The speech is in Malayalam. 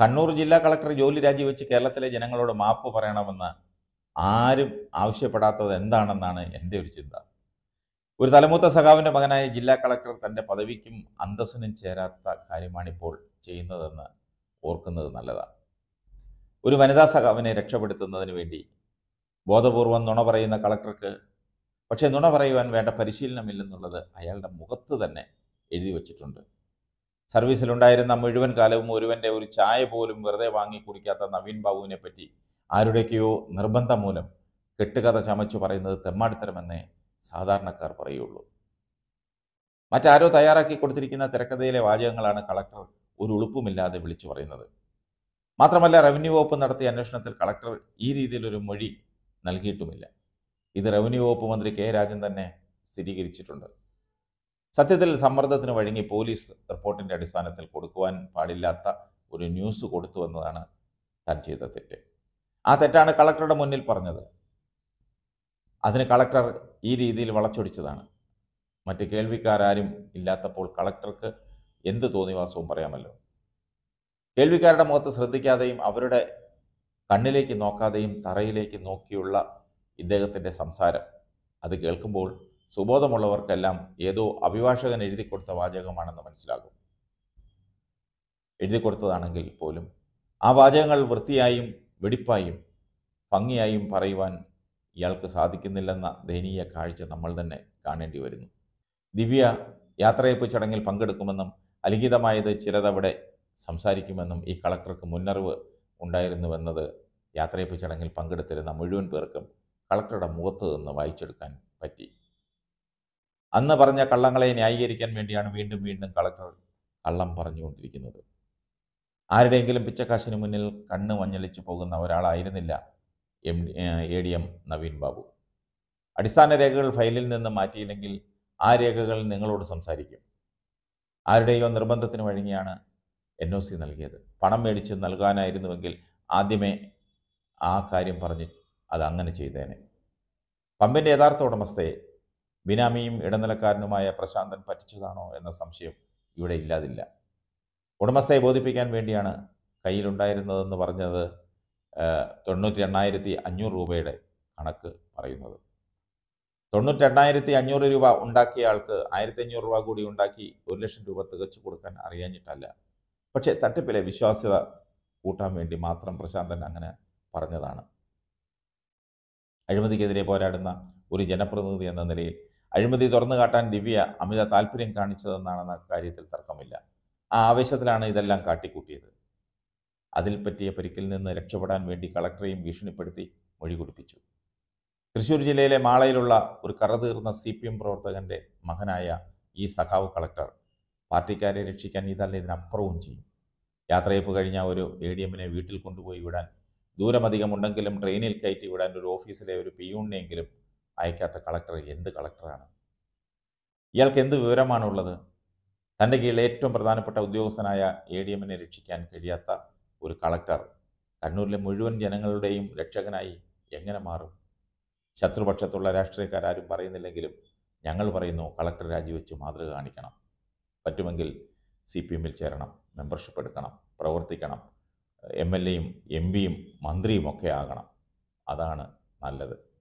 കണ്ണൂർ ജില്ലാ കളക്ടർ ജോലി രാജിവെച്ച് കേരളത്തിലെ ജനങ്ങളോട് മാപ്പ് പറയണമെന്ന് ആരും ആവശ്യപ്പെടാത്തത് എന്താണെന്നാണ് എൻ്റെ ഒരു ചിന്ത ഒരു തലമൂത്ത സഖാവിൻ്റെ മകനായ ജില്ലാ കളക്ടർ തൻ്റെ പദവിക്കും അന്തസ്സിനും ചേരാത്ത കാര്യമാണിപ്പോൾ ചെയ്യുന്നതെന്ന് ഓർക്കുന്നത് നല്ലതാണ് ഒരു വനിതാ സഖാവിനെ രക്ഷപ്പെടുത്തുന്നതിന് വേണ്ടി ബോധപൂർവം നുണ പറയുന്ന കളക്ടർക്ക് പക്ഷേ നുണ പറയുവാൻ വേണ്ട പരിശീലനമില്ലെന്നുള്ളത് അയാളുടെ മുഖത്ത് തന്നെ എഴുതി വച്ചിട്ടുണ്ട് സർവീസിലുണ്ടായിരുന്ന മുഴുവൻ കാലവും ഒരുവന്റെ ഒരു ചായ പോലും വെറുതെ വാങ്ങി കുടിക്കാത്ത നവീൻ ബാബുവിനെ പറ്റി ആരുടെയൊക്കെയോ നിർബന്ധം മൂലം കെട്ടുകഥ ചമച്ചു പറയുന്നത് തെമ്മാടിത്തരമെന്നേ സാധാരണക്കാർ പറയുള്ളൂ മറ്റാരോ തയ്യാറാക്കി കൊടുത്തിരിക്കുന്ന തിരക്കഥയിലെ വാചകങ്ങളാണ് കളക്ടർ ഒരു ഉളുപ്പുമില്ലാതെ വിളിച്ചു പറയുന്നത് മാത്രമല്ല റവന്യൂ വകുപ്പ് നടത്തിയ അന്വേഷണത്തിൽ കളക്ടർ ഈ രീതിയിലൊരു മൊഴി നൽകിയിട്ടുമില്ല ഇത് റവന്യൂ വകുപ്പ് മന്ത്രി കെ രാജൻ തന്നെ സ്ഥിരീകരിച്ചിട്ടുണ്ട് സത്യത്തിൽ സമ്മർദ്ദത്തിന് വഴങ്ങി പോലീസ് റിപ്പോർട്ടിൻ്റെ അടിസ്ഥാനത്തിൽ കൊടുക്കുവാൻ പാടില്ലാത്ത ഒരു ന്യൂസ് കൊടുത്തു എന്നതാണ് താൻ ചെയ്ത തെറ്റ് ആ തെറ്റാണ് കളക്ടറുടെ മുന്നിൽ പറഞ്ഞത് അതിന് കളക്ടർ ഈ രീതിയിൽ വളച്ചൊടിച്ചതാണ് മറ്റ് കേൾവിക്കാരും ഇല്ലാത്തപ്പോൾ കളക്ടർക്ക് എന്ത് തോന്നിവാസവും പറയാമല്ലോ കേൾവിക്കാരുടെ മുഖത്ത് ശ്രദ്ധിക്കാതെയും അവരുടെ കണ്ണിലേക്ക് നോക്കാതെയും തറയിലേക്ക് നോക്കിയുള്ള ഇദ്ദേഹത്തിൻ്റെ സംസാരം അത് കേൾക്കുമ്പോൾ സുബോധമുള്ളവർക്കെല്ലാം ഏതോ അഭിഭാഷകൻ എഴുതി കൊടുത്ത വാചകമാണെന്ന് മനസ്സിലാകും എഴുതി കൊടുത്തതാണെങ്കിൽ പോലും ആ വാചകങ്ങൾ വൃത്തിയായും വെടിപ്പായും ഭംഗിയായും പറയുവാൻ ഇയാൾക്ക് സാധിക്കുന്നില്ലെന്ന ദയനീയ കാഴ്ച നമ്മൾ തന്നെ കാണേണ്ടി വരുന്നു ദിവ്യ യാത്രയപ്പ് ചടങ്ങിൽ പങ്കെടുക്കുമെന്നും അലിഖിതമായത് ചിലതവിടെ സംസാരിക്കുമെന്നും ഈ കളക്ടർക്ക് മുന്നറിവ് ഉണ്ടായിരുന്നുവെന്നത് യാത്രയപ്പ് ചടങ്ങിൽ പങ്കെടുത്തിരുന്ന മുഴുവൻ പേർക്കും കളക്ടറുടെ മുഖത്ത് നിന്ന് വായിച്ചെടുക്കാൻ പറ്റി അന്ന് പറഞ്ഞ കള്ളങ്ങളെ ന്യായീകരിക്കാൻ വേണ്ടിയാണ് വീണ്ടും വീണ്ടും കളക്ടർ കള്ളം പറഞ്ഞുകൊണ്ടിരിക്കുന്നത് ആരുടെയെങ്കിലും പിച്ചക്കാശിന് മുന്നിൽ കണ്ണ് മഞ്ഞളിച്ചു പോകുന്ന ഒരാളായിരുന്നില്ല M A D M Naveen Babu അടിസ്ഥാന രേഖകൾ ഫയലിൽ നിന്ന് മാറ്റിയില്ലെങ്കിൽ ആ രേഖകൾ നിങ്ങളോട് സംസാരിക്കും ആരുടെയോ നിർബന്ധത്തിന് വഴങ്ങിയാണ് എൻ ഒ സി നൽകിയത് പണം മേടിച്ച് നൽകാനായിരുന്നുവെങ്കിൽ ആദ്യമേ ആ കാര്യം പറഞ്ഞ് അത് അങ്ങനെ ചെയ്തേനെ പമ്പിൻ്റെ യഥാർത്ഥ ഉടമസ്ഥയെ ബിനാമിയും ഇടനിലക്കാരനുമായ പ്രശാന്തൻ പറ്റിച്ചതാണോ എന്ന സംശയം ഇവിടെ ഇല്ലാതില്ല ഉടമസ്ഥയെ ബോധിപ്പിക്കാൻ വേണ്ടിയാണ് കയ്യിലുണ്ടായിരുന്നതെന്ന് പറഞ്ഞത് തൊണ്ണൂറ്റി എണ്ണായിരത്തി അഞ്ഞൂറ് രൂപയുടെ കണക്ക് പറയുന്നത് തൊണ്ണൂറ്റി എണ്ണായിരത്തി അഞ്ഞൂറ് രൂപ ഉണ്ടാക്കിയ ആൾക്ക് ആയിരത്തി അഞ്ഞൂറ് രൂപ കൂടി ഉണ്ടാക്കി ഒരു ലക്ഷം രൂപ തികച്ചു കൊടുക്കാൻ അറിയാഞ്ഞിട്ടല്ല പക്ഷേ തട്ടിപ്പിലെ വിശ്വാസ്യത കൂട്ടാൻ വേണ്ടി മാത്രം പ്രശാന്തൻ അങ്ങനെ പറഞ്ഞതാണ് അഴിമതിക്കെതിരെ പോരാടുന്ന ഒരു ജനപ്രതിനിധി എന്ന നിലയിൽ അഴിമതി തുറന്നു കാട്ടാൻ ദിവ്യ അമിത താല്പര്യം കാണിച്ചതെന്നാണെന്ന കാര്യത്തിൽ തർക്കമില്ല ആ ആവേശത്തിലാണ് ഇതെല്ലാം കാട്ടിക്കൂട്ടിയത് അതിൽ പറ്റിയ പരിക്കിൽ നിന്ന് രക്ഷപ്പെടാൻ വേണ്ടി കളക്ടറെയും ഭീഷണിപ്പെടുത്തി മൊഴി കുടിപ്പിച്ചു തൃശൂർ ജില്ലയിലെ മാളയിലുള്ള ഒരു കറതീർന്ന സി പി എം പ്രവർത്തകന്റെ മകനായ ഈ സഖാവ് കളക്ടർ പാർട്ടിക്കാരെ രക്ഷിക്കാൻ ഇതല്ല ഇതിനപ്പുറവും ചെയ്യും യാത്രയപ്പ് കഴിഞ്ഞ ഒരു എ ഡി എമ്മിനെ വീട്ടിൽ കൊണ്ടുപോയി വിടാൻ ഉണ്ടെങ്കിലും ട്രെയിനിൽ കയറ്റി വിടാൻ ഒരു ഓഫീസിലെ ഒരു പിയൂണിനെങ്കിലും അയക്കാത്ത കളക്ടർ എന്ത് കളക്ടറാണ് ഇയാൾക്ക് എന്ത് വിവരമാണുള്ളത് തൻ്റെ കീഴിൽ ഏറ്റവും പ്രധാനപ്പെട്ട ഉദ്യോഗസ്ഥനായ എ ഡി എമ്മിനെ രക്ഷിക്കാൻ കഴിയാത്ത ഒരു കളക്ടർ കണ്ണൂരിലെ മുഴുവൻ ജനങ്ങളുടെയും രക്ഷകനായി എങ്ങനെ മാറും ശത്രുപക്ഷത്തുള്ള രാഷ്ട്രീയക്കാരും പറയുന്നില്ലെങ്കിലും ഞങ്ങൾ പറയുന്നു കളക്ടർ രാജിവെച്ച് മാതൃക കാണിക്കണം പറ്റുമെങ്കിൽ സി പി എമ്മിൽ ചേരണം മെമ്പർഷിപ്പ് എടുക്കണം പ്രവർത്തിക്കണം എം എൽ എയും എം പിയും മന്ത്രിയും ഒക്കെ ആകണം അതാണ് നല്ലത്